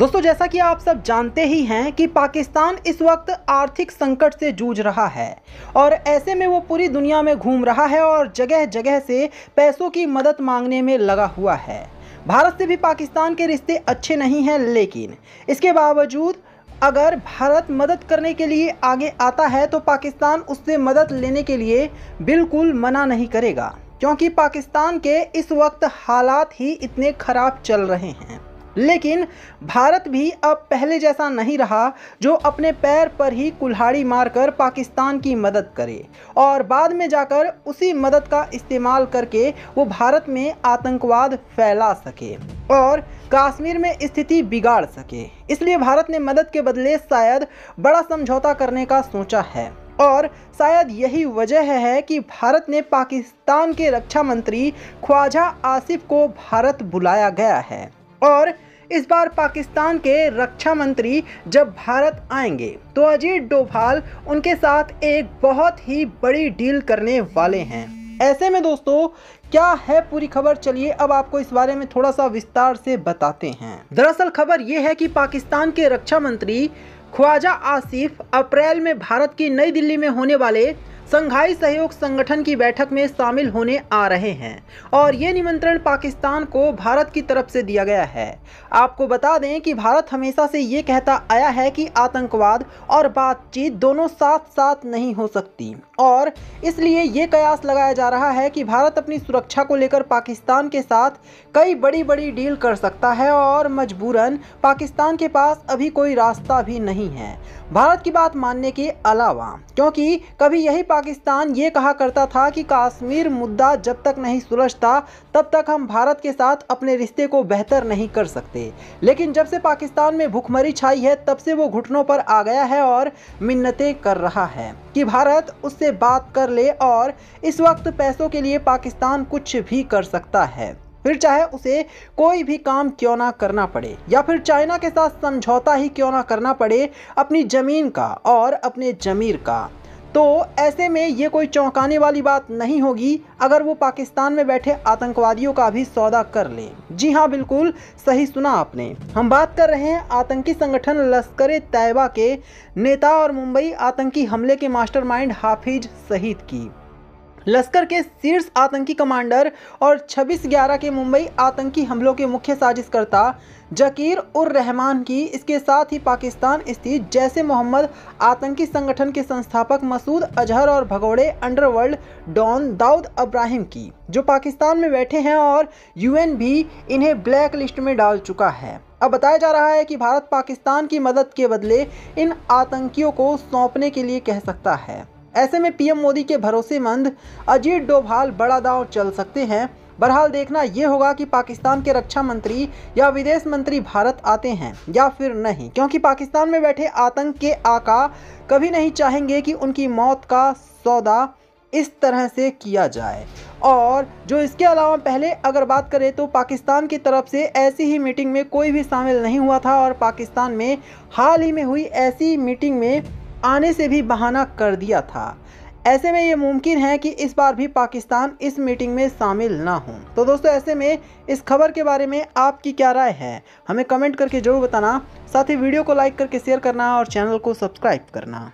दोस्तों जैसा कि आप सब जानते ही हैं कि पाकिस्तान इस वक्त आर्थिक संकट से जूझ रहा है और ऐसे में वो पूरी दुनिया में घूम रहा है और जगह जगह से पैसों की मदद मांगने में लगा हुआ है भारत से भी पाकिस्तान के रिश्ते अच्छे नहीं हैं लेकिन इसके बावजूद अगर भारत मदद करने के लिए आगे आता है तो पाकिस्तान उससे मदद लेने के लिए बिल्कुल मना नहीं करेगा क्योंकि पाकिस्तान के इस वक्त हालात ही इतने ख़राब चल रहे हैं लेकिन भारत भी अब पहले जैसा नहीं रहा जो अपने पैर पर ही कुल्हाड़ी मारकर पाकिस्तान की मदद करे और बाद में जाकर उसी मदद का इस्तेमाल करके वो भारत में आतंकवाद फैला सके और कश्मीर में स्थिति बिगाड़ सके इसलिए भारत ने मदद के बदले शायद बड़ा समझौता करने का सोचा है और शायद यही वजह है कि भारत ने पाकिस्तान के रक्षा मंत्री ख्वाजा आसिफ को भारत बुलाया गया है और इस बार पाकिस्तान के रक्षा मंत्री जब भारत आएंगे तो अजीत डोभाल उनके साथ एक बहुत ही बड़ी डील करने वाले हैं ऐसे में दोस्तों क्या है पूरी खबर चलिए अब आपको इस बारे में थोड़ा सा विस्तार से बताते हैं दरअसल खबर यह है कि पाकिस्तान के रक्षा मंत्री ख्वाजा आसिफ अप्रैल में भारत की नई दिल्ली में होने वाले संघाई सहयोग संगठन की बैठक में शामिल होने आ रहे हैं और ये निमंत्रण पाकिस्तान को भारत की तरफ से दिया गया है आपको बता दें कि भारत हमेशा से ये कहता आया है कि आतंकवाद और बातचीत दोनों साथ साथ नहीं हो सकती और इसलिए ये कयास लगाया जा रहा है कि भारत अपनी सुरक्षा को लेकर पाकिस्तान के साथ कई बड़ी बड़ी डील कर सकता है और मजबूरन पाकिस्तान के पास अभी कोई रास्ता भी नहीं है भारत की बात मानने के अलावा क्योंकि कभी यही पाकिस्तान ये कहा करता था कि कश्मीर मुद्दा जब तक नहीं सुलझता तब तक हम भारत के साथ अपने रिश्ते को बेहतर नहीं कर सकते लेकिन जब से पाकिस्तान में भुखमरी छाई है तब से वो घुटनों पर आ गया है और मिन्नतें कर रहा है कि भारत उससे बात कर ले और इस वक्त पैसों के लिए पाकिस्तान कुछ भी कर सकता है फिर चाहे उसे कोई भी काम क्यों ना करना पड़े या फिर चाइना के साथ समझौता ही क्यों ना करना पड़े अपनी ज़मीन का और अपने जमीर का तो ऐसे में ये कोई चौंकाने वाली बात नहीं होगी अगर वो पाकिस्तान में बैठे आतंकवादियों का भी सौदा कर ले जी हाँ बिल्कुल सही सुना आपने हम बात कर रहे हैं आतंकी संगठन लश्कर तैयबा के नेता और मुंबई आतंकी हमले के मास्टरमाइंड हाफिज सहीद की लश्कर के शीर्ष आतंकी कमांडर और 26 ग्यारह के मुंबई आतंकी हमलों के मुख्य साजिशकर्ता जकीर उर रहमान की इसके साथ ही पाकिस्तान स्थित जैसे मोहम्मद आतंकी संगठन के संस्थापक मसूद अजहर और भगोड़े अंडरवर्ल्ड डॉन दाऊद अब्राहिम की जो पाकिस्तान में बैठे हैं और यूएन भी इन्हें ब्लैक लिस्ट में डाल चुका है अब बताया जा रहा है कि भारत पाकिस्तान की मदद के बदले इन आतंकियों को सौंपने के लिए कह सकता है ऐसे में पीएम मोदी के भरोसेमंद अजीत डोभाल बड़ा दाव चल सकते हैं बहरहाल देखना यह होगा कि पाकिस्तान के रक्षा मंत्री या विदेश मंत्री भारत आते हैं या फिर नहीं क्योंकि पाकिस्तान में बैठे आतंक के आका कभी नहीं चाहेंगे कि उनकी मौत का सौदा इस तरह से किया जाए और जो इसके अलावा पहले अगर बात करें तो पाकिस्तान की तरफ से ऐसी ही मीटिंग में कोई भी शामिल नहीं हुआ था और पाकिस्तान में हाल ही में हुई ऐसी मीटिंग में आने से भी बहाना कर दिया था ऐसे में ये मुमकिन है कि इस बार भी पाकिस्तान इस मीटिंग में शामिल ना हो तो दोस्तों ऐसे में इस खबर के बारे में आपकी क्या राय है हमें कमेंट करके जरूर बताना साथ ही वीडियो को लाइक करके शेयर करना और चैनल को सब्सक्राइब करना